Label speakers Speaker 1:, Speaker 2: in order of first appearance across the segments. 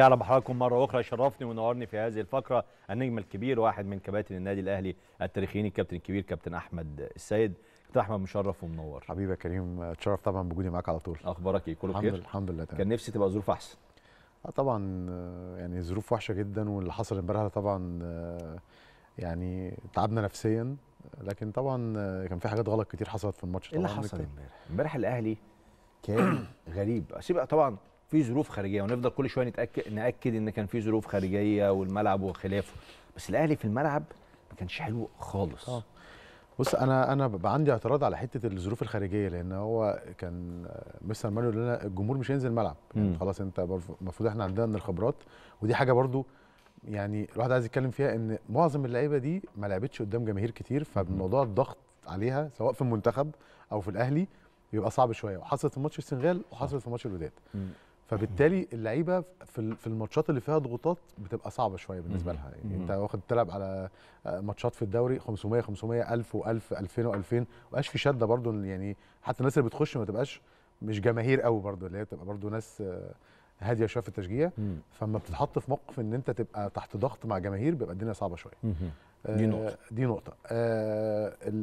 Speaker 1: رب حضراتكم مرة أخرى شرفني ونورني في هذه الفقرة النجم الكبير واحد من كباتن النادي الأهلي التاريخيين الكابتن الكبير كابتن أحمد السيد كابتن أحمد
Speaker 2: مشرف ومنور حبيبي يا كريم اتشرف طبعا بوجودي معاك على طول
Speaker 1: أخبارك إيه كله بخير؟
Speaker 2: الحمد لله تمام كان نفسي تبقى ظروف أحسن آه، طبعا آه، يعني ظروف وحشة جدا واللي حصل امبارح طبعا آه، يعني تعبنا نفسيا لكن طبعا كان في حاجات غلط كتير حصلت في الماتش إيه طبعا اللي حصل امبارح امبارح الأهلي كان غريب سيبقى طبعا في
Speaker 1: ظروف خارجيه ونفضل كل شويه نتاكد ناكد ان كان في ظروف خارجيه والملعب وخلافه بس
Speaker 2: الاهلي في الملعب ما كانش حلو خالص أوه. بص انا انا عندي اعتراض على حته الظروف الخارجيه لان هو كان آه، مستر مانو لنا الجمهور مش هينزل الملعب يعني خلاص انت المفروض احنا عندنا من الخبرات ودي حاجه برضو يعني الواحد عايز يتكلم فيها ان معظم اللعيبه دي ما لعبتش قدام جماهير كتير فموضوع الضغط عليها سواء في المنتخب او في الاهلي بيبقى صعب شويه وحصلت في ماتش السنغال وحصلت في ماتش الوداد فبالتالي اللعيبه في الماتشات اللي فيها ضغوطات بتبقى صعبه شويه بالنسبه لها يعني انت واخد تلعب على آه، ماتشات في الدوري 500 500 1000 و1000 2000 و2000 مابقاش في شده برضو يعني حتى الناس اللي بتخش ما تبقاش مش جماهير قوي برضو اللي هي بتبقى برضو ناس آه، هاديه شويه في التشجيع فما بتتحط في موقف ان انت تبقى تحت ضغط مع جماهير بيبقى الدنيا صعبه شويه آه، دي نقطه دي نقطه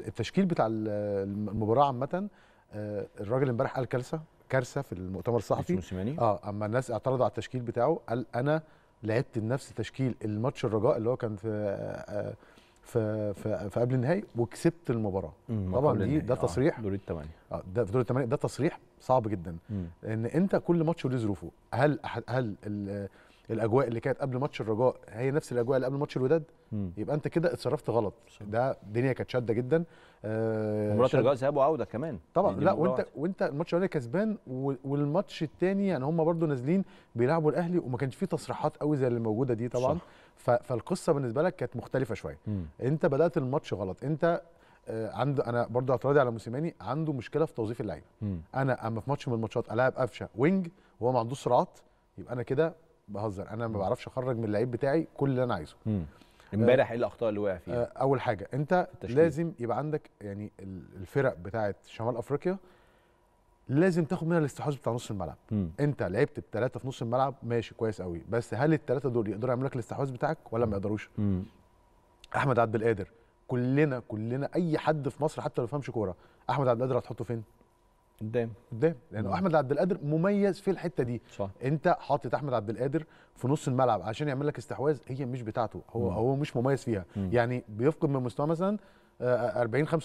Speaker 2: التشكيل بتاع المباراه عامه الراجل امبارح قال كلسه كارثه في المؤتمر الصحفي موسيماني اه اما الناس اعترضوا على التشكيل بتاعه قال انا لعبت بنفس تشكيل الماتش الرجاء اللي هو كان في آه، آه، في في, في قبل النهائي وكسبت المباراه طبعا دي ده آه، تصريح دور الثمانيه اه ده في دور الثمانيه ده تصريح صعب جدا مم. ان انت كل ماتش له ظروفه هل هل الاجواء اللي كانت قبل ماتش الرجاء هي نفس الاجواء اللي قبل ماتش الوداد مم. يبقى انت كده اتصرفت غلط صح. ده الدنيا كانت شاده جدا آه مباراه الرجاء ذهاب وعوده كمان طبعا لا وانت وانت الماتش الاولاني كسبان والماتش الثاني يعني هم برده نازلين بيلعبوا الاهلي وما كانش فيه تصريحات قوي زي اللي موجوده دي طبعا ف فالقصه بالنسبه لك كانت مختلفه شويه انت بدات الماتش غلط انت آه، عنده انا برده اعتراضي على موسيماني عنده مشكله في توظيف اللعيبه انا اما في ماتش من الماتشات الاعب قفشه وينج وهو ما عندوش سرعات يبقى انا كده بهزر انا ما بعرفش اخرج من اللعيب بتاعي كل اللي انا عايزه آه، امبارح
Speaker 1: ايه الاخطاء اللي وقع فيها آه،
Speaker 2: اول حاجه انت التشكيل. لازم يبقى عندك يعني الفرق بتاعه شمال افريقيا لازم تاخد منها الاستحواذ بتاع نص الملعب مم. انت لعبت بثلاثه في نص الملعب ماشي كويس قوي بس هل الثلاثه دول يقدروا يعملوا لك الاستحواذ بتاعك ولا ما يقدروش احمد عبد القادر كلنا كلنا اي حد في مصر حتى لو ما فهمش كوره احمد عبد القادر هتحطه فين قدام قدام لانه مم. احمد عبد القادر مميز في الحته دي صح. انت حاطط احمد عبد القادر في نص الملعب عشان يعمل لك استحواذ هي مش بتاعته هو مم. هو مش مميز فيها مم. يعني بيفقد من مستواه مثلا 40 آه، 45%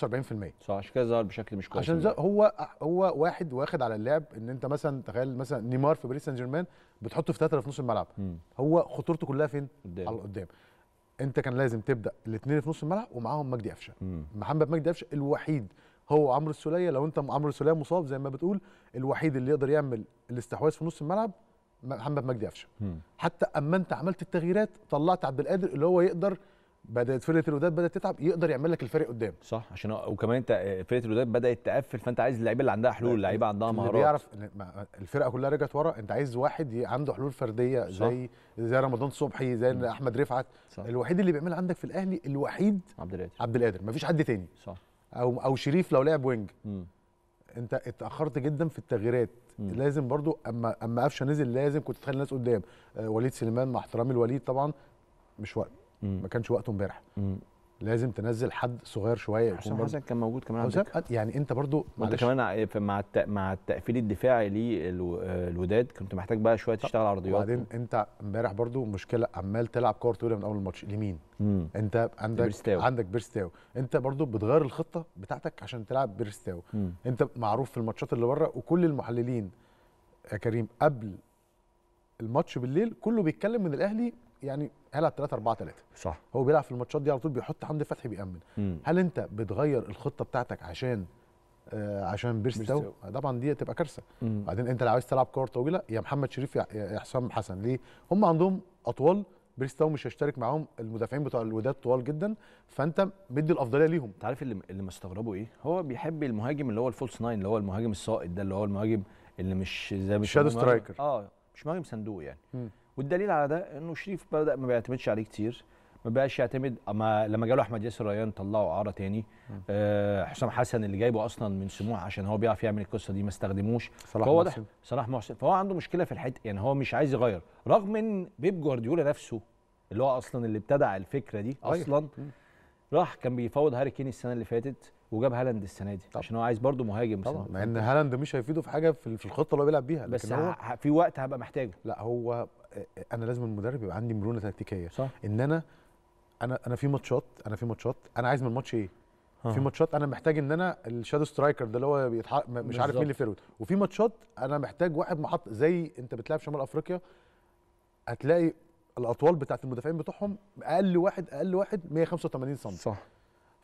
Speaker 2: صح عشان كده ظهر بشكل مش كويس عشان هو هو واحد واخد على اللعب ان انت مثلا تخيل مثلا نيمار في باريس سان جيرمان بتحطه في تاتر في نص الملعب مم. هو خطورته كلها فين؟ قدام. على قدام انت كان لازم تبدا الاثنين في نص الملعب ومعاهم مجدي قفشه محمد مجدي قفشه الوحيد هو عمرو السوليه لو انت عمرو السوليه مصاب زي ما بتقول الوحيد اللي يقدر يعمل الاستحواذ في نص الملعب محمد مجدي قفشه حتى اما انت عملت التغييرات طلعت عبد القادر اللي هو يقدر بدات فرقه الوداد بدات تتعب يقدر يعمل لك الفرق قدام صح
Speaker 1: عشان وكمان انت آه، فرقه الوداد بدات تقفل فانت عايز اللعيبه اللي عندها حلول اللعيبه آه، عندها مهارات اللي
Speaker 2: بيعرف الفرقه كلها رجعت ورا انت عايز واحد عنده حلول فرديه زي صح. زي رمضان صبحي زي م. احمد رفعت الوحيد اللي بيعمل عندك في الاهلي الوحيد عبد القادر عبد القادر مفيش حد تاني صح او او شريف لو لعب وينج م. انت اتاخرت جدا في التغييرات م. لازم برضو اما اما قفشه نزل لازم كنت تخلي الناس قدام آه، وليد سليمان مع احترامي لوليد طبعا مش وقت م. ما كانش وقته امبارح لازم تنزل حد صغير شويه عشان حسام حسن كان موجود كمان عندك يعني انت برضو انت
Speaker 1: كمان مع مع التقفيل الدفاعي للوداد كنت محتاج بقى شويه تشتغل عرضيات وبعدين
Speaker 2: انت امبارح برضو مشكله عمال تلعب كور طويله من اول الماتش لمين؟ انت عندك بيرستاو. عندك بيرستاو انت برضو بتغير الخطه بتاعتك عشان تلعب بيرستاو مم. انت معروف في الماتشات اللي بره وكل المحللين يا كريم قبل الماتش بالليل كله بيتكلم من الاهلي يعني هيلعب 3 4 3 صح هو بيلعب في الماتشات دي على طول بيحط حمدي فتحي بيأمن مم. هل انت بتغير الخطه بتاعتك عشان آه عشان بيرستو طبعا دي تبقى كارثه بعدين انت لو عايز تلعب كور طويله يا محمد شريف يا حسام حسن ليه هم عندهم اطوال بريستاو مش هيشترك معاهم المدافعين بتوع الوداد طوال جدا فانت مدي الافضليه ليهم انت عارف اللي اللي مستغربه ايه هو بيحب المهاجم
Speaker 1: اللي هو الفولس ناين اللي هو المهاجم السائد ده اللي هو المهاجم اللي مش زي مش شادو سترايكر اه مش مهاجم صندوق يعني والدليل على ده انه شريف بدا ما بيعتمدش عليه كتير ما بقاش يعتمد اما لما جاله احمد ياسر ريان طلعه اعاره تاني أه حسام حسن اللي جايبه اصلا من سموحه عشان هو بيعرف يعمل القصه دي ما استخدموش صلاح محسن ده صلاح محسن فهو عنده مشكله في الحته يعني هو مش عايز يغير رغم ان بيب جوارديولا نفسه اللي هو اصلا اللي ابتدع الفكره دي أيوه. اصلا أيه. راح كان بيفاوض هاري كين السنه اللي فاتت وجاب هالاند السنه دي طب. عشان هو عايز
Speaker 2: برده مهاجم طبعا مع ان هالاند مش هيفيده في حاجه في الخطه اللي هو بيلعب بيها لكن بس هو في وقت هبقى محتاجه لا هو انا لازم المدرب يبقى عندي مرونه تكتيكيه صح. ان انا انا انا في ماتشات انا في ماتشات انا عايز من الماتش ايه في ماتشات انا محتاج ان انا الشادو سترايكر ده اللي هو مش عارف مين اللي فيرود وفي ماتشات انا محتاج واحد محط زي انت بتلعب شمال افريقيا هتلاقي الاطوال بتاعت المدافعين بتوعهم اقل واحد اقل واحد 185 سم صح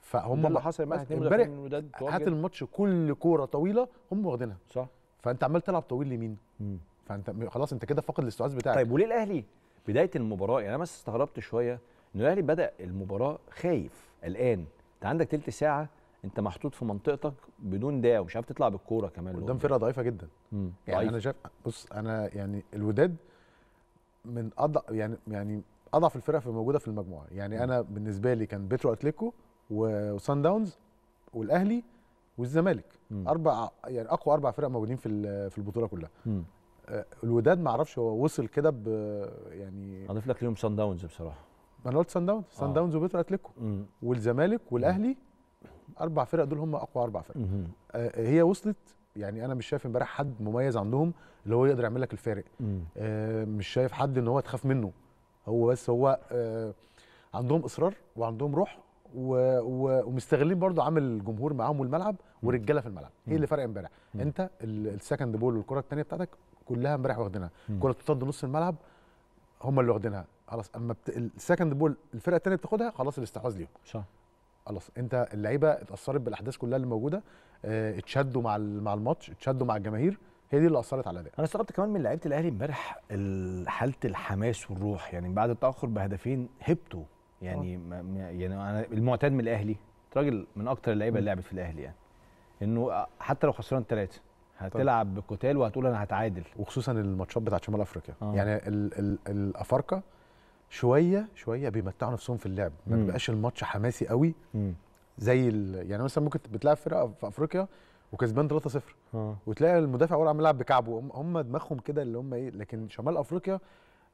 Speaker 2: فهم اللي حصل معايا امبارح
Speaker 1: هات الماتش
Speaker 2: كل كوره طويله هم واخدينها صح فانت عمال تلعب طويل لمين؟ فانت خلاص انت كده فاقد الاستحواذ بتاعك طيب وليه الاهلي بدايه المباراه يعني انا بس استغربت شويه ان الاهلي بدا
Speaker 1: المباراه خايف قلقان انت عندك تلت ساعه انت محطوط في منطقتك بدون
Speaker 2: داعي ومش عارف تطلع بالكوره كمان قدام فرقه ضعيفه جدا مم. يعني ضعيف. انا شايف بص انا يعني الوداد من اضعف يعني يعني اضعف الفرق في موجوده في المجموعه يعني مم. انا بالنسبه لي كان بيترو اتليكو وسان داونز والاهلي والزمالك مم. اربع يعني اقوى اربع فرق موجودين في في البطوله كلها مم. آه، الوداد ما اعرفش هو وصل كده ب يعني هضيف لك اليوم سان داونز بصراحه انا قلت سان داونز سان آه. داونز وبيتر اتلتيكو والزمالك والاهلي اربع فرق دول هم اقوى اربع فرق آه،, آه هي وصلت يعني انا مش شايف امبارح حد مميز عندهم اللي هو يقدر يعمل لك الفارق آه مش شايف حد ان هو تخاف منه هو بس هو آه عندهم اصرار وعندهم روح و... و... ومستغلين برضو عامل الجمهور معاهم والملعب ورجاله في الملعب ايه اللي فرق امبارح انت السكند بول والكره الثانيه بتاعتك كلها امبارح واخدينها كره تصد نص الملعب هم اللي واخدينها خلاص اما بت... السكند بول الفرقه الثانيه بتاخدها خلاص الاستحواذ ليهم صح خلاص انت اللعيبه اتاثرت بالاحداث كلها اللي موجوده اه اتشدوا مع مع الماتش اتشدوا مع الجماهير هي دي اللي اثرت على الاداء انا استغربت كمان من لعيبه الاهلي امبارح حاله الحماس والروح يعني بعد التاخر بهدفين هبتوا يعني آه. ما
Speaker 1: يعني انا المعتاد من الاهلي راجل من اكتر اللعيبه اللي لعبت في الاهلي يعني انه آه،
Speaker 2: حتى لو خسران ثلاثه هتلعب بقتال وهتقول انا هتعادل وخصوصا الماتشات بتاعت شمال افريقيا آه. يعني الافارقه شويه شويه بيمتعوا نفسهم في اللعب ما بيبقاش الماتش حماسي قوي مم. زي يعني مثلا ممكن بتلعب فرقه في افريقيا وكسبان 3-0 آه. وتلاقي المدافع ولا عم يلعب بكعبه هم دماغهم كده اللي هم ايه لكن شمال افريقيا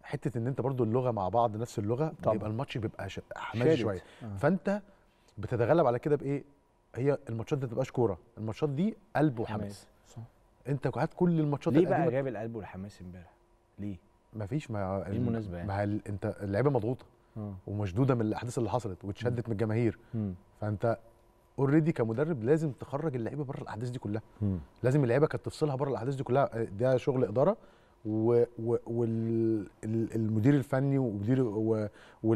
Speaker 2: حته ان انت برضو اللغه مع بعض نفس اللغه طبعا. بيبقى الماتش بيبقى حماسي شويه آه. فانت بتتغلب على كده بايه هي الماتشات دي ما بتبقاش كوره الماتشات دي قلب وحماس صح. انت قعدت كل الماتشات ليه بقى
Speaker 1: جاب القلب والحماس امبارح
Speaker 2: ليه مفيش ما ايه المناسبه يعني ما انت اللعيبه مضغوطه آه. ومشدوده من الاحداث اللي حصلت واتشدت من الجماهير فانت اوريدي كمدرب لازم تخرج اللعيبه بره الاحداث دي كلها مم. لازم اللعيبه كانت تفصلها بره الاحداث دي كلها آه، ده شغل اداره والمدير و... والمدير الفني ومدير و...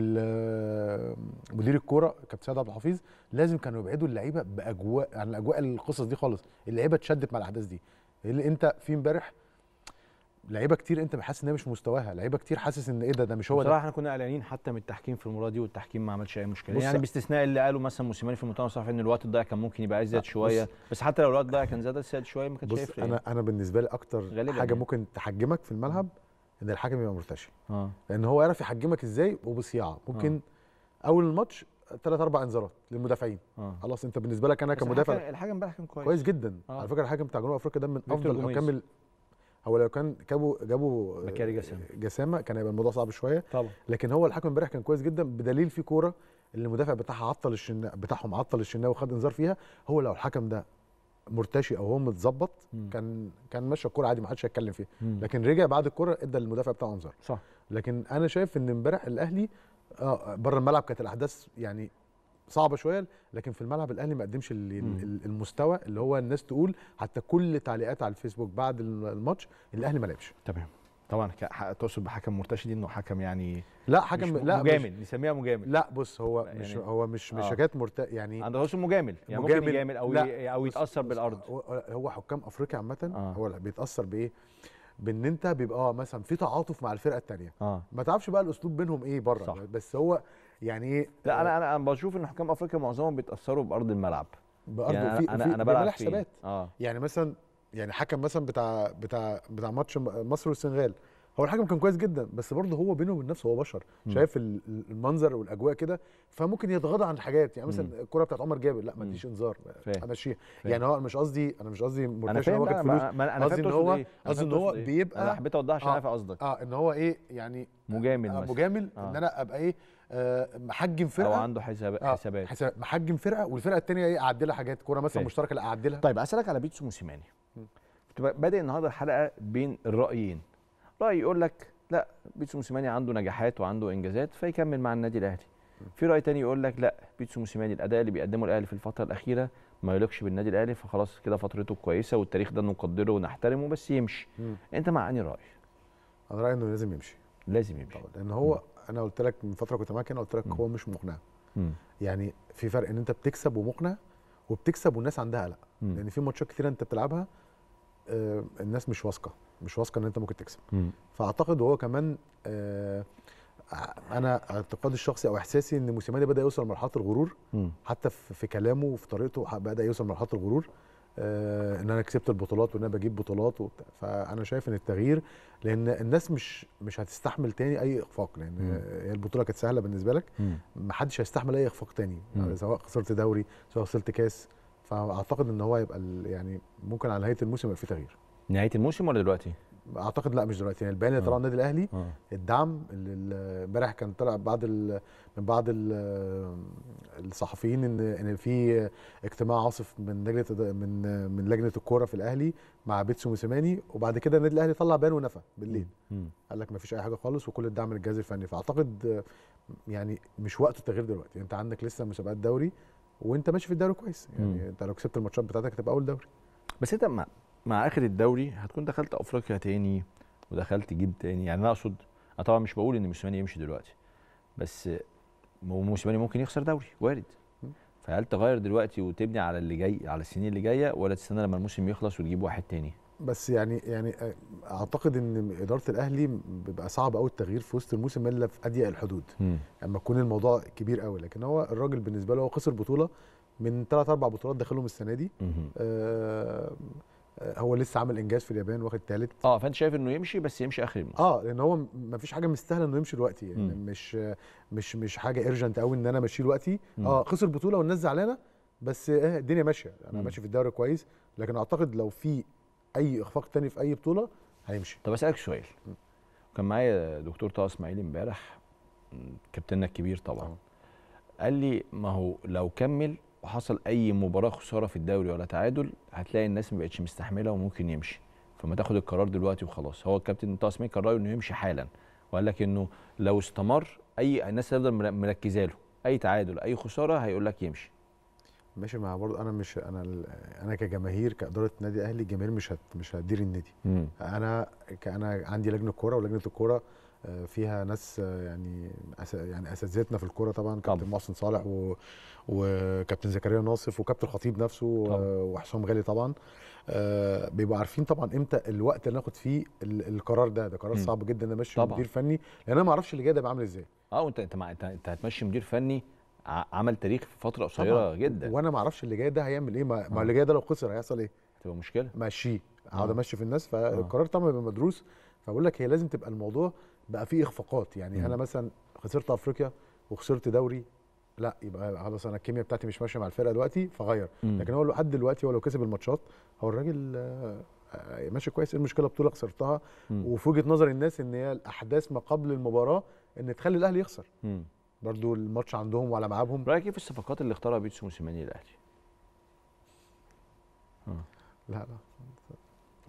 Speaker 2: الكوره كابتن سيد عبد الحفيظ لازم كانوا يبعدوا اللعيبه باجواء عن الاجواء القصص دي خالص اللعيبه اتشدت مع الاحداث دي اللي انت في امبارح لعيبه كتير انت حاسس هي مش مستواها لعيبه كتير حاسس ان ايه ده ده مش هو بصراحه احنا
Speaker 1: كنا قلقانين حتى من التحكيم في المباراه دي والتحكيم ما عملش اي مشكله يعني باستثناء اللي قاله مثلا موسيماني في المؤتمر الصحفي ان الوقت الضائع كان ممكن يبقى ازيد شويه بس حتى لو الوقت الضائع كان زاد زاد شويه ما كانش هيفرق انا يعني.
Speaker 2: انا بالنسبه لي اكتر حاجه يعني. ممكن تحجمك في الملعب ان الحكم يبقى مرتشي آه. لان هو يعرف يحجمك ازاي وبصياعه ممكن آه. اول الماتش ثلاث اربع انذارات للمدافعين آه. خلاص انت بالنسبه لك انا كمدافع الحكم امبارح كان كويس كويس جدا آه. على فكره الحكم بتاع جنوب افريقيا ده من افضل الحكام هو لو كان جابوا جابوا مكاري جسامه جسامه كان هيبقى الموضوع صعب شويه طبعا لكن هو الحكم امبارح كان كويس جدا بدليل في كوره اللي المدافع بتاعها عطل الشنا بتاعهم عطل الشناوي وخد انذار فيها هو لو الحكم ده مرتشي او هو متظبط كان كان ماشي الكوره عادي ما حدش هيتكلم فيها لكن رجع بعد الكوره ادى للمدافع بتاعه انذار صح لكن انا شايف ان امبارح الاهلي اه بره الملعب كانت الاحداث يعني صعبه شويه لكن في الملعب الاهلي ما قدمش المستوى اللي هو الناس تقول حتى كل تعليقات على الفيسبوك بعد الماتش الاهلي ما لعبش تمام طبعا تقصد بحكم مرتشي دي انه حكم يعني لا حكم مش لا مجامل نسميها مجامل لا بص هو
Speaker 1: يعني مش هو مش مش آه. حكايه
Speaker 2: مرت يعني عنده تقصد مجامل يعني مجامل ممكن يجامل او او يتاثر بالارض هو حكام افريقيا عامه آه. هو بيتاثر بايه؟ بان انت بيبقى اه مثلا في تعاطف مع الفرقه الثانيه آه. ما تعرفش بقى الاسلوب بينهم ايه بره صح. بس هو يعني ايه لا انا انا بشوف ان حكام افريقيا معظمهم بيتاثروا بارض الملعب بارض يعني في انا انا بلعب حسابات آه. يعني مثلا يعني حكم مثلا بتاع بتاع بتاع ماتش مصر والسنغال هو الحكم كان كويس جدا بس برضه هو بينه وبين نفسه هو بشر مم. شايف المنظر والاجواء كده فممكن يتغاضى عن حاجات يعني مثلا الكوره بتاعت عمر جابر لا ما اديش انذار امشيها يعني هو مش قصدي انا مش قصدي مرتش انا واخد فلوس انا قصدي ان هو قصدي ان هو بيبقى انا حبيت اوضحها عشان آه، عارف قصدك اه ان هو ايه يعني مجامل آه مجامل آه. ان انا ابقى ايه آه، محجم فرقه او عنده حساب آه حسابات حساب محجم فرقه والفرقه الثانيه ايه اعدلها حاجات كوره مثلا مشتركه لا اعدلها طيب اسالك على بيتسو موسيماني
Speaker 1: بادئ النهارده الحلقه بين الرايين راي يقول لك لا بيتسو موسيماني عنده نجاحات وعنده انجازات فيكمل مع النادي الاهلي في راي تاني يقول لك لا بيتسو موسيماني الاداء اللي بيقدمه الاهلي في الفتره الاخيره ما يليقش بالنادي الاهلي فخلاص كده فترته كويسه والتاريخ ده نقدره ونحترمه بس يمشي م. انت مع اني راي انا رايي
Speaker 2: انه لازم يمشي لازم يمشي طبعا لان هو م. انا قلت لك من فتره كنت معاك انا قلت لك هو مش مقنع يعني في فرق ان انت بتكسب ومقنع وبتكسب والناس عندها قلق لان في ماتشات كتيره انت بتلعبها آه، الناس مش واثقه مش واثقه ان انت ممكن تكسب م. فاعتقد هو كمان آه انا اعتقادي الشخصي او احساسي ان موسيماني بدا يوصل لمرحله الغرور م. حتى في كلامه وفي طريقته بدا يوصل لمرحله الغرور آه ان انا كسبت البطولات وان انا بجيب بطولات وبتاع فانا شايف ان التغيير لان الناس مش مش هتستحمل تاني اي اخفاق لان هي البطوله كانت سهله بالنسبه لك ما حدش هيستحمل اي اخفاق تاني يعني سواء خسرت دوري سواء خسرت كاس فاعتقد ان هو يبقى يعني ممكن على نهايه الموسم يبقى في تغيير نهايه الموسم ولا دلوقتي؟ اعتقد لا مش دلوقتي يعني البيان اللي طلع آه. النادي الاهلي أوه. الدعم اللي امبارح كان طلع بعض من بعض الصحفيين ان ان في اجتماع عاصف من لجنه من من لجنه الكوره في الاهلي مع بيتسو موسيماني وبعد كده النادي الاهلي طلع بيان ونفى بالليل قال لك ما فيش اي حاجه خالص وكل الدعم للجهاز الفني فاعتقد يعني مش وقت التغيير دلوقتي انت عندك لسه مسابقات دوري وانت ماشي في الدوري كويس يعني مم. انت لو كسبت الماتشات بتاعتك هتبقى اول دوري بس انت
Speaker 1: مع اخر الدوري هتكون دخلت افريقيا تاني ودخلت جيب تاني يعني انا اقصد انا طبعا مش بقول ان موسيماني يمشي دلوقتي بس موسيماني ممكن يخسر دوري وارد فهل تغير دلوقتي وتبني على اللي جاي على السنين اللي جايه ولا تستنى لما الموسم يخلص وتجيب واحد تاني
Speaker 2: بس يعني يعني اعتقد ان اداره الاهلي بيبقى صعب قوي التغيير في وسط الموسم الا في اضيق الحدود م. اما يكون الموضوع كبير قوي لكن هو الراجل بالنسبه له هو خسر بطوله من ثلاث اربع بطولات داخلهم السنه دي آه هو لسه عامل انجاز في اليابان واخد ثالث اه فانت شايف انه يمشي بس يمشي اخر الموسم اه لان هو ما فيش حاجه مستاهله انه يمشي دلوقتي يعني مش مش مش حاجه ارجنت قوي ان انا امشيه دلوقتي اه خسر بطوله والناس زعلانه بس آه الدنيا ماشيه انا ماشي في الدوري كويس لكن اعتقد لو في اي اخفاق تاني في اي بطوله هيمشي طب اسالك سؤال
Speaker 1: كان معايا دكتور طه اسماعيل امبارح كابتننا الكبير طبعا آه. قال لي ما هو لو كمل وحصل اي مباراه خساره في الدوري ولا تعادل هتلاقي الناس ما بقتش مستحمله وممكن يمشي فما تاخد القرار دلوقتي وخلاص هو الكابتن طه سمير قرر انه يمشي حالا وقال لك انه لو استمر اي الناس هتفضل مركزه له اي تعادل اي خساره هيقول لك يمشي
Speaker 2: ماشي مع برضه انا مش انا انا كجماهير كاداره نادي اهلي الجماهير مش هت مش هتدير النادي انا انا عندي لجنه كوره ولجنه الكوره آه، فيها ناس آه، يعني يعني اساتذتنا في الكوره طبعا كابتن محسن صالح و... وكابتن زكريا ناصف وكابتن الخطيب نفسه آه، طبعا. وحسام غالي طبعا بيبقوا عارفين طبعا امتى الوقت اللي ناخد فيه القرار ده ده قرار صعب جدا ان امشي مدير فني لان انا ما اعرفش اللي جاي ده بيبقى عامل ازاي
Speaker 1: اه وانت انت انت, انت هتمشي مدير فني عمل تاريخ في فتره قصيره جدا
Speaker 2: وانا ما اعرفش اللي جاي ده هيعمل ايه ما, ما اللي جاي ده لو خسر هيحصل ايه؟ تبقى مشكله ماشي اقعد امشي في الناس فالقرار طبعا بيبقى مدروس فبقول لك هي لازم تبقى الموضوع بقى فيه اخفاقات يعني م. انا مثلا خسرت افريقيا وخسرت دوري لا يبقى خلاص انا الكيمياء بتاعتي مش ماشيه مع الفرقه دلوقتي فغير م. لكن هو لحد دلوقتي هو لو كسب الماتشات هو الراجل آه، ماشي كويس ايه المشكله بطوله خسرتها وفي وجهه نظر الناس ان هي الاحداث ما قبل المباراه ان تخلي الاهلي يخسر برضو الماتش عندهم وعلى ملعبهم رايك ايه في الصفقات اللي اختارها بيتسو موسيماني الاهلي؟ لا لا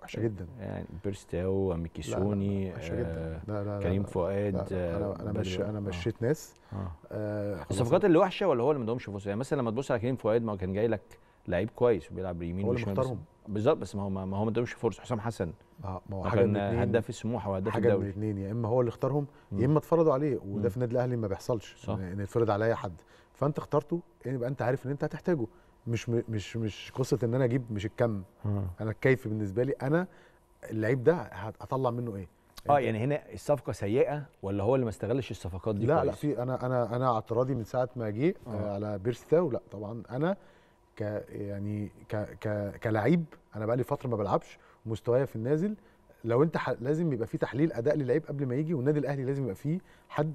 Speaker 1: وحشه جدا يعني آه، بيرستاو ميكيسوني لا لا آه، كريم فؤاد انا مش انا آه. مشيت ناس الصفقات اللي وحشه ولا هو اللي ما ادهمش فرصه يعني مثلا لما تبص على كريم فؤاد ما كان جاي لك لعيب كويس وبيلعب يمين وشمال هو اللي
Speaker 2: بالظبط بس ما هو ما هو ما ادهمش فرصه حسام حسن اه ما هو حاجه كان هداف السموحه وهداف الدوري حاجه من الاثنين يا اما هو اللي اختارهم يا اما اتفرضوا عليه وده في النادي الاهلي ما بيحصلش ان يتفرض على اي حد فانت اخترته يعني يبقى انت عارف ان انت هتحتاجه مش مش مش قصه ان انا اجيب مش الكم انا الكيف بالنسبه لي انا اللعيب ده هطلع منه ايه اه يعني, يعني هنا الصفقه سيئه ولا هو اللي ما استغلش الصفقات دي لا كويس؟ لا في انا انا انا اعتراضي من ساعه ما جه آه. آه. على بيرستاو لا طبعا انا ك يعني ك ك كلعيب انا بقى لي فتره ما بلعبش مستوايا في النازل لو انت لازم يبقى في تحليل اداء للعيب قبل ما يجي والنادي الاهلي لازم يبقى فيه حد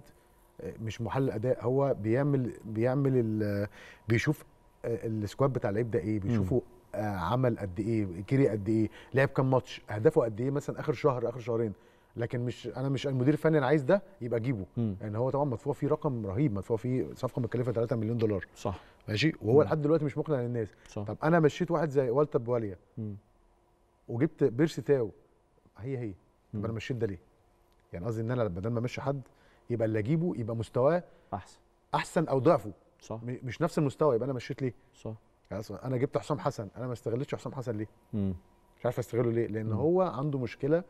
Speaker 2: آه، مش محلل اداء هو بيعمل بيعمل بيشوف السكواد بتاع اللعيب ده ايه بيشوفوا آه، عمل قد ايه كيري قد ايه لعب كام ماتش اهدافه قد ايه مثلا اخر شهر اخر شهرين لكن مش انا مش المدير الفني انا عايز ده يبقى اجيبه لان يعني هو طبعا مدفوع فيه رقم رهيب مدفوع فيه صفقه مكلفه 3 مليون دولار صح ماشي وهو لحد دلوقتي مش مقنع للناس صح. طب انا مشيت واحد زي والتر بواليا وجبت بيرسي تاو هي هي طب انا مشيت ده ليه يعني قصدي ان انا بدل ما امشي حد يبقى اللي اجيبه يبقى مستواه احسن احسن او ضعفه صح مش نفس المستوى يبقى انا مشيت ليه صح يعني انا جبت حسام حسن انا ما استغلتش حسام حسن ليه مم. مش عارف استغله ليه لان مم. هو عنده مشكله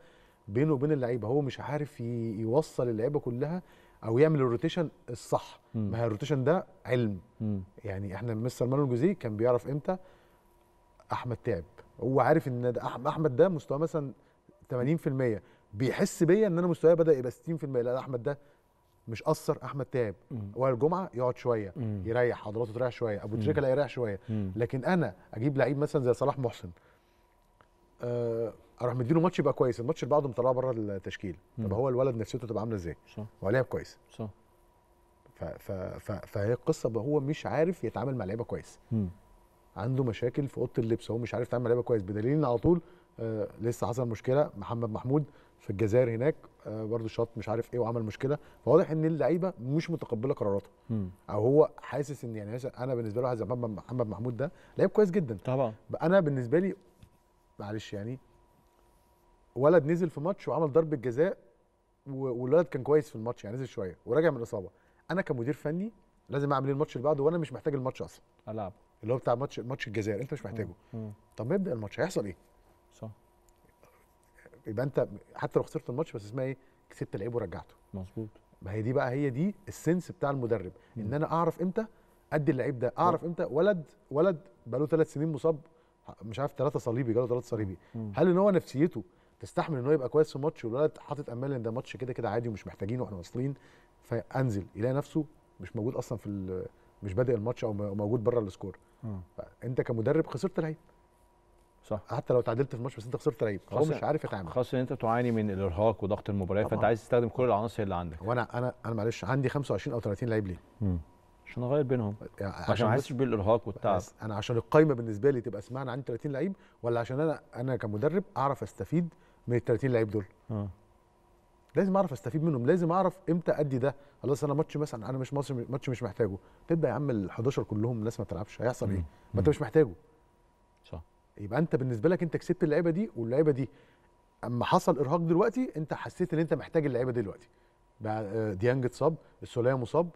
Speaker 2: بينه وبين اللعيبه هو مش عارف يوصل اللعيبه كلها او يعمل الروتيشن الصح مم. ما هي الروتيشن ده علم مم. يعني احنا مستر مانويل جوزيه كان بيعرف امتى احمد تعب هو عارف ان ده احمد ده مستواه مثلا 80% بيحس بيا ان انا مستواي بدا يبقى 60% لا احمد ده مش قصر احمد تعب وائل جمعه يقعد شويه مم. يريح عضلاته تريح شويه ابو تريكه لا يريح شويه مم. لكن انا اجيب لعيب مثلا زي صلاح محسن آه، اروح مديله ماتش يبقى كويس الماتش اللي بعده مطلعه بره التشكيل طب هو الولد نفسيته تبقى عامله ازاي هو لعب كويس صح ف ف ف فهي القصه هو مش عارف يتعامل مع لعيبه كويس مم. عنده مشاكل في اوضه اللبس هو مش عارف يتعامل مع لعيبه كويس بدليل ان على طول آه لسه حصل مشكله محمد محمود في الجزائر هناك آه، برضه شاط مش عارف ايه وعمل مشكله فواضح ان اللعيبه مش متقبله قراراته او هو حاسس ان يعني مثلا انا بالنسبه له واحد زي محمد محمود ده لعيب كويس جدا طبعا انا بالنسبه لي معلش يعني ولد نزل في ماتش وعمل ضربه جزاء والولد كان كويس في الماتش يعني نزل شويه وراجع من الاصابه انا كمدير فني لازم اعمل ايه الماتش اللي بعده وانا مش محتاج الماتش اصلا العب اللي هو بتاع ماتش ماتش الجزائر انت مش محتاجه مم. طب ما يبدا الماتش هيحصل ايه صح يبقى انت حتى لو خسرت الماتش بس اسمها ايه كسبت لعيب ورجعته مظبوط ما هي دي بقى هي دي السنس بتاع المدرب م. ان انا اعرف امتى ادي اللعيب ده اعرف امتى ولد ولد بقى له ثلاث سنين مصاب مش عارف ثلاثه صليبي جاله ثلاثه صليبي م. هل ان هو نفسيته تستحمل ان هو يبقى كويس في ماتش والولد حاطط امال ان ده ماتش كده كده عادي ومش محتاجينه واحنا واصلين فانزل يلاقي نفسه مش موجود اصلا في مش بادئ الماتش او موجود بره السكور انت كمدرب خسرت لعيب صح حتى لو تعادلت في الماتش بس انت خسرت لعيب هو مش عارف
Speaker 1: يتعامل خاصه ان انت تعاني من الارهاق وضغط المباراه فانت عايز تستخدم
Speaker 2: كل العناصر اللي عندك وانا انا انا معلش عندي 25 او 30 لعيب ليه؟ عشان اغير بينهم يعني عشان ما احسش بالارهاق والتعب انا عشان القايمه بالنسبه لي تبقى اسمها انا عندي 30 لعيب ولا عشان انا انا كمدرب اعرف استفيد من ال 30 لعيب دول م. آه. لازم اعرف استفيد منهم لازم اعرف امتى ادي ده خلاص انا ماتش مثلا انا مش ماتش مش محتاجه تبدا يا عم ال 11 كلهم الناس ما تلعبش هيحصل ايه ما انت مش محتاجه يبقى انت بالنسبه لك انت كسبت اللعيبه دي واللعيبه دي اما حصل ارهاق دلوقتي انت حسيت ان انت محتاج اللعيبه دلوقتي بقى آه، ديانج اتصاب السوليه مصاب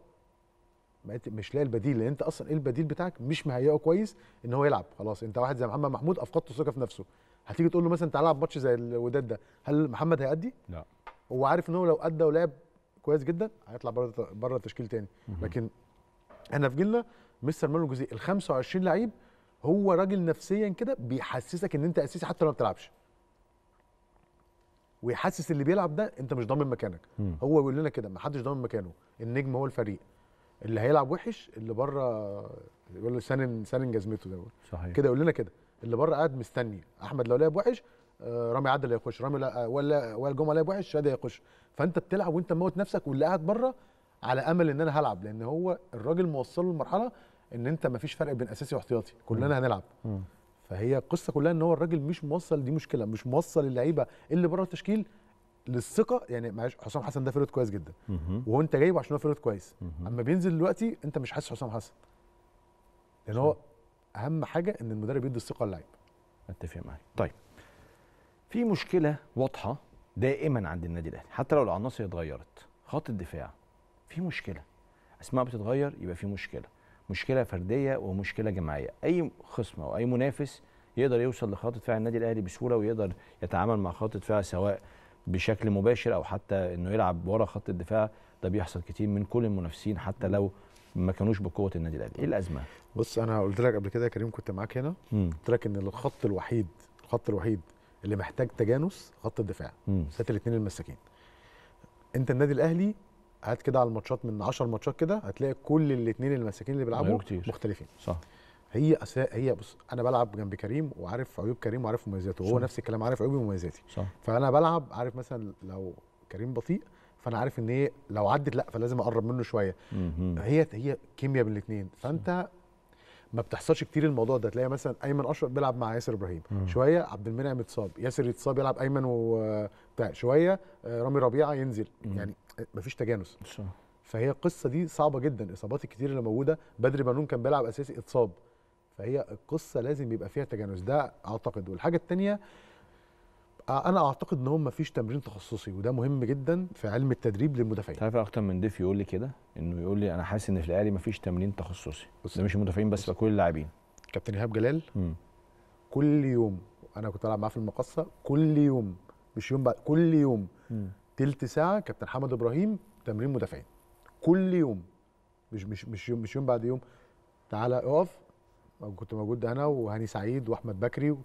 Speaker 2: مش لاقي البديل لان انت اصلا ايه البديل بتاعك مش مهيئه كويس ان هو يلعب خلاص انت واحد زي محمد محمود افقدت الثقه في نفسه هتيجي تقول له مثلا تعالى العب ماتش زي الوداد ده هل محمد هيأدي؟ لا هو عارف ان هو لو ادى ولعب كويس جدا هيطلع بره بره التشكيل تاني لكن احنا في جيلنا مستر مانو جوزيه ال 25 لعيب هو راجل نفسيا كده بيحسسك ان انت اساسي حتى لو ما بتلعبش ويحسس اللي بيلعب ده انت مش ضامن مكانك م. هو بيقول لنا كده ما حدش ضامن مكانه النجم هو الفريق اللي هيلعب وحش اللي بره يقول له سنن سنن جزمته ده صحيح كده يقول لنا كده اللي بره قاعد مستني احمد لو لعب وحش آه، رامي عدل هيخش رامي لا آه، ولا ولا جمعه لعب وحش شادي هيخش فانت بتلعب وانت موت نفسك واللي قاعد بره على امل ان انا هلعب لان هو الراجل موصله لمرحله ان انت ما فيش فرق بين اساسي واحتياطي كلنا هنلعب مم. فهي القصه كلها ان هو الراجل مش موصل دي مشكله مش موصل اللعيبه اللي بره التشكيل للثقه يعني معلش حسام حسن ده فريق كويس جدا وهو انت جايبه عشان هو فريق كويس اما بينزل دلوقتي انت مش حاسس حسام حسن لان هو اهم حاجه ان المدرب يدي الثقه للعيب اتفق معاك
Speaker 1: طيب في مشكله واضحه دائما عند النادي الاهلي حتى لو العناصر اتغيرت خط الدفاع في مشكله اسماء بتتغير يبقى في مشكله مشكله فرديه ومشكله جماعيه اي خصم او اي منافس يقدر يوصل لخط دفاع النادي الاهلي بسهوله ويقدر يتعامل مع خط دفاع سواء بشكل مباشر او حتى انه يلعب ورا خط الدفاع ده بيحصل كتير من كل المنافسين حتى لو ما كانوش بقوه النادي
Speaker 2: الاهلي ايه الازمه بص انا قلت لك قبل كده يا كريم كنت معاك هنا قلت لك ان الخط الوحيد الخط الوحيد اللي محتاج تجانس خط الدفاع ست الاثنين المساكين انت النادي الاهلي هات كده على الماتشات من 10 ماتشات كده هتلاقي كل الاثنين المساكين اللي بيلعبوا مختلفين صح هي أسا... هي بص انا بلعب جنب كريم وعارف عيوب كريم وعارف مميزاته وهو نفس الكلام عارف عيوبي ومميزاتي صح فانا بلعب عارف مثلا لو كريم بطيء فانا عارف ان ايه لو عدت لا فلازم اقرب منه شويه هي هي كيمياء بين الاثنين فانت صح. ما بتحصلش كتير الموضوع ده تلاقي مثلا ايمن اشرف بيلعب مع ياسر ابراهيم مم. شويه عبد المنعم اتصاب ياسر يتصاب يلعب ايمن وبتاع شويه آه، رامي ربيعه ينزل مم. يعني آه، مفيش تجانس صح. فهي القصه دي صعبه جدا الاصابات الكتير اللي موجوده بدري بنون كان بيلعب اساسي اتصاب فهي القصه لازم يبقى فيها تجانس ده اعتقد والحاجه الثانيه آه، انا اعتقد ان هم مفيش تمرين تخصصي وده مهم جدا في علم التدريب للمدافعين تعرف اكتر من ضيف يقول لي كده انه يقول لي انا حاسس ان في الاهلي مفيش تمرين تخصصي ده مش المدافعين بس بكل كل اللاعبين كابتن ايهاب جلال مم. كل يوم انا كنت العب معاه في المقصه كل يوم مش يوم بعد كل يوم تلت ساعه كابتن حمد ابراهيم تمرين مدافعين كل يوم مش مش مش يوم مش يوم بعد يوم تعالى اقف كنت موجود انا وهاني سعيد واحمد بكري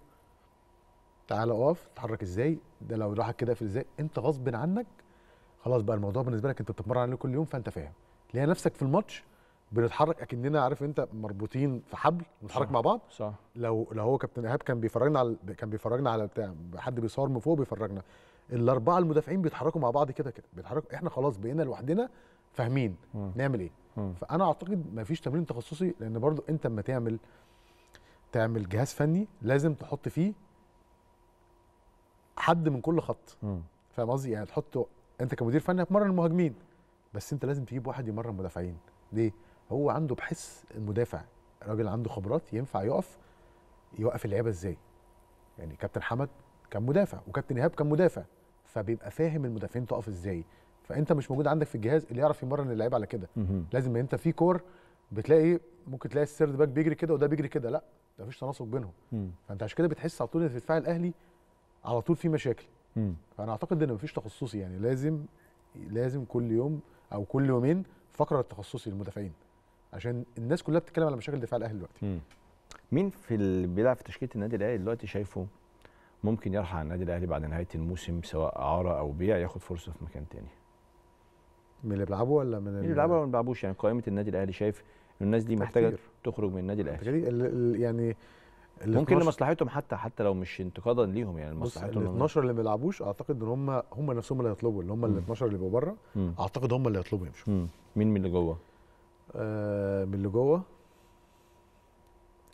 Speaker 2: تعالى اقف اتحرك ازاي ده لو راحك كده اقفل ازاي انت غصب عنك خلاص بقى الموضوع بالنسبه لك انت بتتمرن عليه كل يوم فانت فاهم تلاقي نفسك في الماتش بنتحرك اكننا عارف انت مربوطين في حبل بنتحرك مع بعض صح لو لو هو كابتن ايهاب كان بيفرجنا على كان بيفرجنا على بتاع حد بيصور من فوق بيفرجنا الاربعه المدافعين بيتحركوا مع بعض كده كده بيتحركوا احنا خلاص بقينا لوحدنا فاهمين م. نعمل ايه م. فانا اعتقد ما فيش تمرين تخصصي لان برضو انت اما تعمل تعمل جهاز فني لازم تحط فيه حد من كل خط فاهم قصدي يعني تحط انت كمدير فني هتمرن المهاجمين بس انت لازم تجيب واحد يمرن مدافعين ليه هو عنده بحس المدافع راجل عنده خبرات ينفع يقف يوقف اللعيبه ازاي يعني كابتن حمد كان مدافع وكابتن ايهاب كان مدافع فبيبقى فاهم المدافعين تقف ازاي فانت مش موجود عندك في الجهاز اللي يعرف يمرن اللعيبه على كده لازم انت في كور بتلاقي ايه، ممكن تلاقي السيرد باك بيجري كده وده بيجري كده لا مفيش تناسق بينهم فانت عشان كده بتحس على طول ان الدفاع الاهلي على طول في مشاكل فانا اعتقد ان مفيش تخصصي يعني لازم لازم كل يوم او كل يومين فقره التخصصي للمدافعين عشان الناس كلها بتتكلم على مشاكل دفاع الاهلي دلوقتي
Speaker 1: مين في اللي بيلعب في تشكيله النادي الاهلي دلوقتي شايفه ممكن يرحل عن النادي الاهلي بعد نهايه الموسم سواء اعاره او بيع ياخد فرصه في مكان تاني من اللي بيلعبوا ولا من اللي بيلعبوا ولا ما بيلعبوش يعني قائمه النادي الاهلي شايف الناس دي محتاجه تخرج من النادي
Speaker 2: الاهلي يعني ممكن
Speaker 1: لمصلحتهم حتى حتى لو مش انتقادا ليهم
Speaker 2: يعني لمصلحتهم ال 12 اللي ما بيلعبوش اعتقد ان هم هم نفسهم اللي هيطلبوا اللي هم ال 12 اللي بيبقوا بره اعتقد هم اللي هيطلبوا يمشوا مين من اللي جوه؟ آه من اللي جوه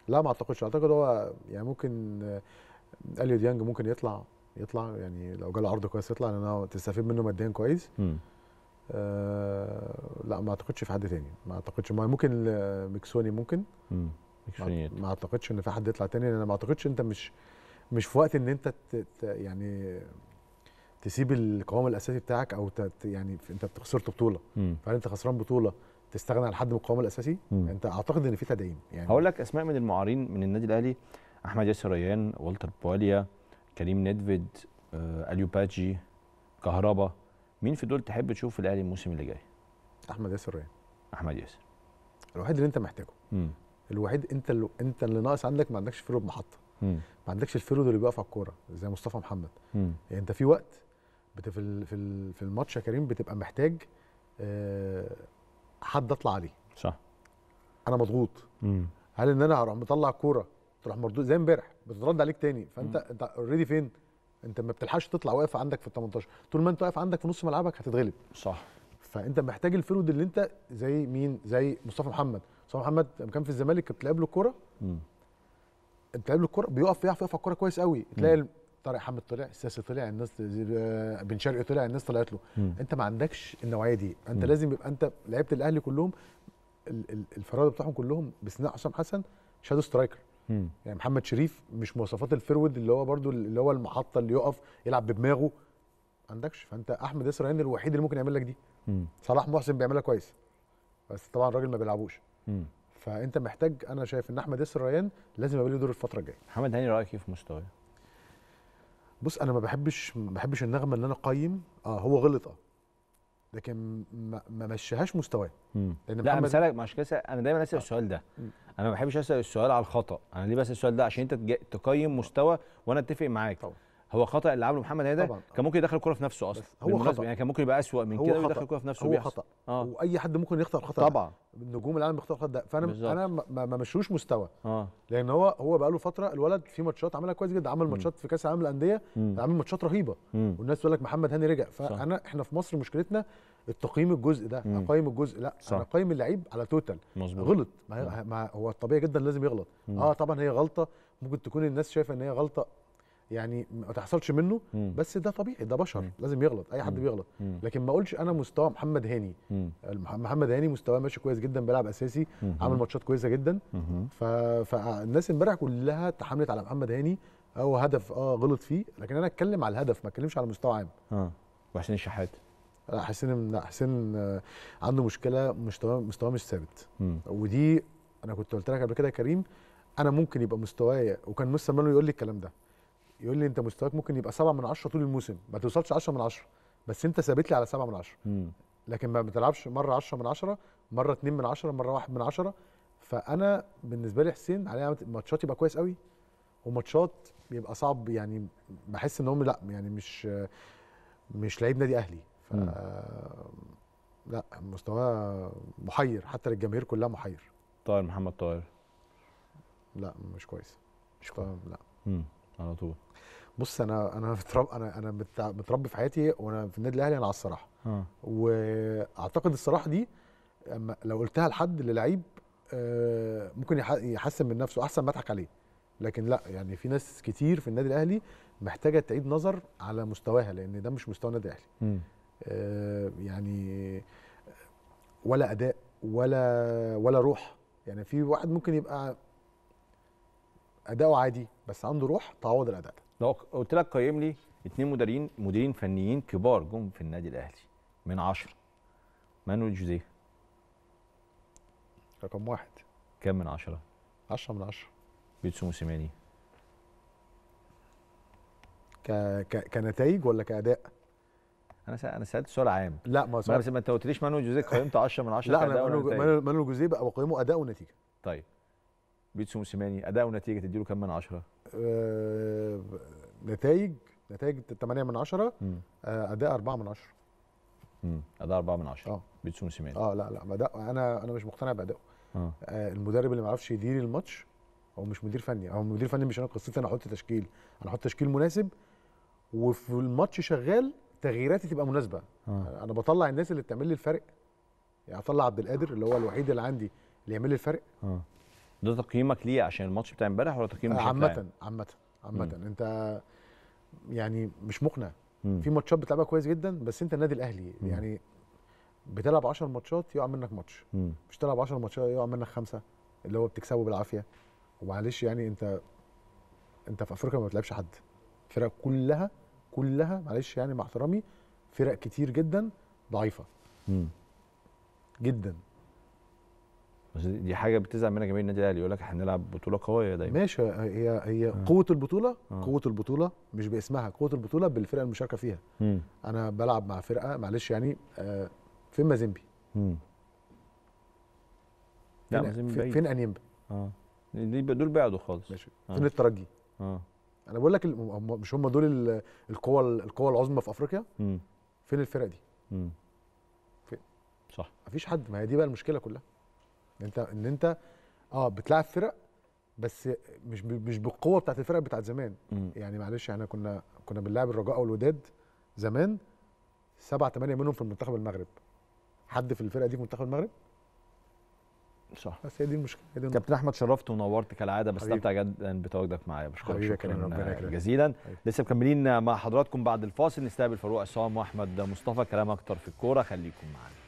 Speaker 2: لا ما اعتقدش اعتقد هو يعني ممكن آه، اليو ديانج ممكن يطلع يطلع يعني لو جاله عرض كويس يطلع لان هو تستفيد منه ماديا كويس آه لا ما اعتقدش في حد تاني ما اعتقدش ممكن آه، ميكسوني ممكن مم. ما اعتقدش ان في حد يطلع تاني لان ما اعتقدش انت مش مش في وقت ان انت يعني تسيب القوام الاساسي بتاعك او يعني انت خسرت بطوله فهل انت خسران بطوله تستغنى عن حد من القوام الاساسي مم. انت اعتقد
Speaker 1: ان في تدعيم يعني هقول لك اسماء من المعارين من النادي الاهلي احمد ياسر ريان والتر بواليا كريم نيدفيد آه، اليو باتجي كهربا مين في دول تحب
Speaker 2: تشوف الاهلي الموسم اللي جاي احمد ياسر ريان احمد ياسر الوحيد اللي انت محتاجه مم. الوحيد انت اللي انت اللي ناقص عندك ما عندكش فيرود محطه ما عندكش الفيرود اللي بيقف على الكوره زي مصطفى محمد يعني انت في وقت في في في الماتش يا كريم بتبقى محتاج أه حد اطلع عليه صح انا مضغوط هل ان انا هروح مطلع الكوره تروح مردود زي امبارح بتترد عليك تاني فانت مم. انت اوريدي فين انت ما بتلحقش تطلع واقف عندك في ال 18 طول ما انت واقف عندك في نص ملعبك هتتغلب صح فانت محتاج الفيرود اللي انت زي مين زي مصطفى محمد صلاح محمد لما كان في الزمالك كانت بتلعب له الكوره بتلعب له الكوره بيقف يعرف يقف على الكوره كويس قوي تلاقي طارق حمد طلع الساسي طلع الناس آه، بن شرقي طلع الناس طلعت له مم. انت ما عندكش النوعيه دي انت مم. لازم يبقى انت لعيبه الاهلي كلهم الفراده بتاعهم كلهم باستثناء حسام حسن شادو سترايكر مم. يعني محمد شريف مش مواصفات الفرود اللي هو برده اللي هو المحطه اللي يقف يلعب بدماغه ما عندكش فانت احمد اسرائيل الوحيد اللي ممكن يعمل لك دي مم. صلاح محسن بيعملها كويس بس طبعا الراجل ما بيلعبوش فانت محتاج انا شايف ان احمد ياسر ريان لازم يبقى له دور الفتره الجايه محمد هاني رايك ايه في مستواه بص انا ما بحبش ما بحبش النغمه اللي انا اقيم اه هو غلط اه لكن ما, ما مشيهاش مستواه لان لا محمد انا
Speaker 1: مش كده انا دايما اسال آه. السؤال ده مم. انا ما بحبش اسال السؤال على الخطا انا ليه بسال السؤال ده عشان انت تقيم مستوى وانا اتفق معاك طبعا. هو خطا اللي عمله محمد هيدا كان ممكن يدخل الكره في نفسه اصلا هو خطا يعني كان ممكن يبقى اسوء من كده ويدخل الكره في نفسه هو بيحصل. خطا
Speaker 2: آه. واي حد ممكن يخطا الخطا طبعا نجوم العالم بيخطئوا الخطا ده فانا بالزبط. انا ما, مشوش مستوى آه. لان هو هو بقى له فتره الولد في ماتشات عملها كويس جدا عمل ماتشات في كاس العالم للانديه عمل ماتشات رهيبه مم. والناس تقول لك محمد هاني رجع فانا صح. احنا في مصر مشكلتنا التقييم الجزء ده اقيم الجزء لا صح. انا اقيم اللعيب على توتال غلط ما هو الطبيعي جدا لازم يغلط اه طبعا هي غلطه ممكن تكون الناس شايفه ان هي غلطه يعني ما تحصلش منه مم. بس ده طبيعي ده بشر مم. لازم يغلط اي حد مم. بيغلط مم. لكن ما اقولش انا مستوى محمد هاني مم. محمد هاني مستواه ماشي كويس جدا بيلعب اساسي مم. عامل ماتشات كويسه جدا ف... فالناس امبارح كلها تحاملت على محمد هاني هو هدف اه غلط فيه لكن انا اتكلم على الهدف ما اتكلمش على مستوى عام اه وحسين الشحات لا حسين لا حسين آه، عنده مشكله مستواه مستواه مش ثابت ودي انا كنت قلت لك قبل كده يا كريم انا ممكن يبقى مستوايا وكان مستر مانو يقول لي الكلام ده يقول لي انت مستواك ممكن يبقى 7 من 10 طول الموسم ما توصلش 10 من 10 بس انت ثابت لي على 7 من 10 لكن ما بتلعبش مره 10 من 10 مره 2 من 10 مره 1 من 10 فانا بالنسبه لي حسين عليه ماتشات يبقى كويس قوي وماتشات بيبقى صعب يعني بحس ان هم لا يعني مش مش لعيب نادي اهلي ف لا مستواه محير حتى للجماهير كلها محير طاهر محمد طاهر لا مش كويس مش كويس لا مم. على طول بص انا انا مترب انا انا متربي في حياتي وانا في النادي الاهلي انا على الصراحه آه. واعتقد الصراحه دي لو قلتها لحد للعيب آه، ممكن يحسن من نفسه احسن ما اضحك عليه لكن لا يعني في ناس كتير في النادي الاهلي محتاجه تعيد نظر على مستواها لان ده مش مستوى النادي الاهلي آه، يعني ولا اداء ولا ولا روح يعني في واحد ممكن يبقى اداؤه عادي بس عنده روح تعوض الاداء ده
Speaker 1: لو قلت لك قيم لي اثنين مديرين مديرين فنيين كبار جم في النادي الاهلي من عشرة مانويل جوزيه رقم واحد كام من عشرة؟ عشرة من عشرة بيتسو موسيماني
Speaker 2: ك... ك... كنتائج ولا كاداء؟ انا سأ...
Speaker 1: انا سالت سؤال عام لا ما سؤال ما انت ما قلتليش مانويل جوزيه قيمته 10 من 10 لا انا
Speaker 2: مانويل جوزيه بقى بقيمه اداء ونتيجه طيب
Speaker 1: بيتسو موسيماني اداء ونتيجه تديله كام من عشره؟
Speaker 2: آه نتائج نتائج 8 من 10 آه، اداء 4 من 10 اداء 4 من 10 اه بيتسو موسيماني اه لا لا اداء انا انا مش مقتنع بادائه آه. آه المدرب اللي ما يعرفش يدير الماتش هو مش مدير فني هو مدير فني مش انا قصتي انا احط تشكيل انا احط تشكيل مناسب وفي الماتش شغال تغييراتي تبقى مناسبه آه. انا بطلع الناس اللي بتعمل لي الفرق يعني اطلع عبد القادر اللي هو الوحيد اللي عندي اللي يعمل لي الفرق آه.
Speaker 1: ده تقييمك ليه عشان الماتش بتاع امبارح ولا تقييم بشكل عامة
Speaker 2: عامة عامة انت يعني مش مقنع مم. في ماتشات بتلعبها كويس جدا بس انت النادي الاهلي مم. يعني بتلعب 10 ماتشات يقع منك ماتش مم. مش تلعب 10 ماتشات يقع منك خمسه اللي هو بتكسبه بالعافيه ومعلش يعني انت انت في افريقيا ما بتلعبش حد فرق كلها كلها معلش يعني مع احترامي فرق كتير جدا ضعيفه مم. جدا
Speaker 1: دي حاجه بتزعل منها جماهير النادي الاهلي يقول لك احنا هنلعب بطوله قويه دايما
Speaker 2: ماشي هي هي آه. قوه البطوله آه. قوه البطوله مش باسمها قوه البطوله بالفرقه المشاركه فيها م. انا بلعب مع فرقه معلش يعني آه فين مازيمبي لا مازيمبي فين, انيمبا اه
Speaker 1: دول بعدوا خالص ماشي آه. فين الترجي
Speaker 2: اه انا بقول لك مش هم دول القوى القوى العظمى في افريقيا م. فين الفرقه دي م. فين صح مفيش حد ما هي دي بقى المشكله كلها انت ان انت اه بتلعب فرق بس مش مش بالقوه بتاعت الفرق بتاعت زمان م. يعني معلش احنا كنا كنا بنلعب الرجاء والوداد زمان سبعة ثمانية منهم في منتخب المغرب حد في الفرقه دي في منتخب المغرب صح بس هي دي المشكله
Speaker 1: دي كابتن احمد شرفت ونورت كالعاده بستمتع جدا بتواجدك معايا بشكرك شكرا آه، جزيلا حبيب. لسه مكملين مع حضراتكم بعد الفاصل نستقبل فاروق عصام واحمد مصطفى كلام اكتر في الكوره خليكم معانا